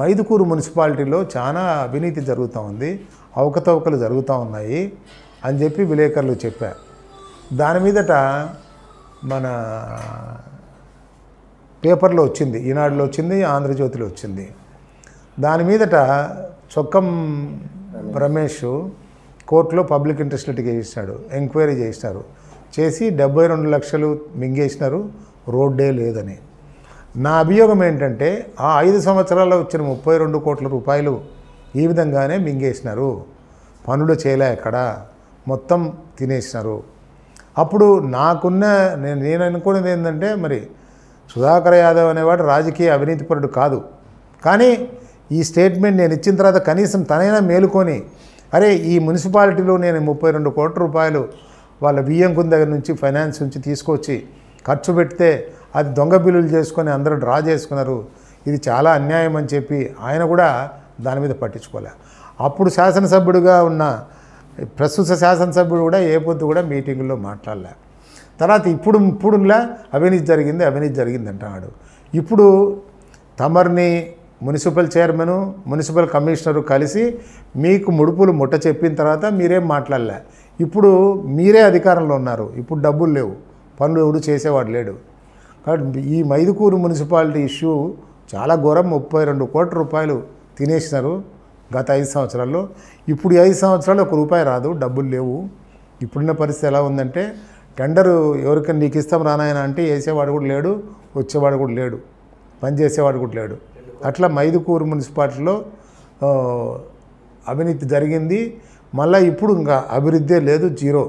మైదుకూరు మున్సిపాలిటీలో చాలా అవినీతి జరుగుతూ ఉంది అవకతవకలు జరుగుతూ ఉన్నాయి అని చెప్పి విలేకరులు చెప్పారు దాని మీదట మన పేపర్లో వచ్చింది ఈనాడులో వచ్చింది ఆంధ్రజ్యోతిలో వచ్చింది దాని మీదట చొక్కం రమేష్ కోర్టులో పబ్లిక్ ఇంట్రెస్ట్ లిటిగ్ చేసినాడు ఎంక్వైరీ చేసినారు చేసి డెబ్బై రెండు లక్షలు మింగేసినారు రోడ్డే లేదని నా అభియోగం ఏంటంటే ఆ ఐదు సంవత్సరాల్లో వచ్చిన ముప్పై రెండు కోట్ల రూపాయలు ఈ విధంగానే మింగేసినారు పనులు చేయలే అక్కడ మొత్తం తినేసినారు అప్పుడు నాకున్న నేను నేను అనుకునేది ఏంటంటే మరి సుధాకర్ యాదవ్ అనేవాడు రాజకీయ అవినీతిపరుడు కాదు కానీ ఈ స్టేట్మెంట్ నేను ఇచ్చిన తర్వాత కనీసం తనైనా మేలుకొని అరే ఈ మున్సిపాలిటీలో నేను ముప్పై రెండు కోట్ల రూపాయలు వాళ్ళ బియ్యం కుంద దగ్గర నుంచి ఫైనాన్స్ నుంచి తీసుకొచ్చి ఖర్చు పెడితే అది దొంగ బిల్లులు చేసుకొని అందరూ డ్రా చేసుకున్నారు ఇది చాలా అన్యాయం అని చెప్పి ఆయన కూడా దాని మీద పట్టించుకోలే అప్పుడు శాసనసభ్యుడిగా ఉన్న ప్రస్తుత శాసనసభ్యుడు కూడా ఏ పొద్దు కూడా మీటింగుల్లో మాట్లాడలే తర్వాత ఇప్పుడు ఇప్పుడులా అవినీతి జరిగింది అవినీతి జరిగింది అంటున్నాడు ఇప్పుడు తమర్ని మున్సిపల్ చైర్మను మున్సిపల్ కమిషనరు కలిసి మీకు ముడుపులు ముట్ట చెప్పిన తర్వాత మీరేం మాట్లాడలే ఇప్పుడు మీరే అధికారంలో ఉన్నారు ఇప్పుడు డబ్బులు లేవు పనులు ఎవడు చేసేవాడు లేడు కాబట్టి ఈ మైదుకూరు మున్సిపాలిటీ ఇష్యూ చాలా ఘోరం ముప్పై రెండు కోట్ల రూపాయలు తినేసినారు గత ఐదు సంవత్సరాల్లో ఇప్పుడు ఐదు సంవత్సరాలు ఒక రూపాయి రాదు డబ్బులు లేవు ఇప్పుడున్న పరిస్థితి ఎలా ఉందంటే టెండరు ఎవరికైనా నీకు ఇస్తాం రానాయన అంటే వేసేవాడు కూడా లేడు వచ్చేవాడు కూడా లేడు పనిచేసేవాడు కూడా లేడు అట్లా మైదుకూరు మున్సిపాలిటీలో అవినీతి జరిగింది మళ్ళీ ఇప్పుడు ఇంకా అభివృద్ధే లేదు జీరో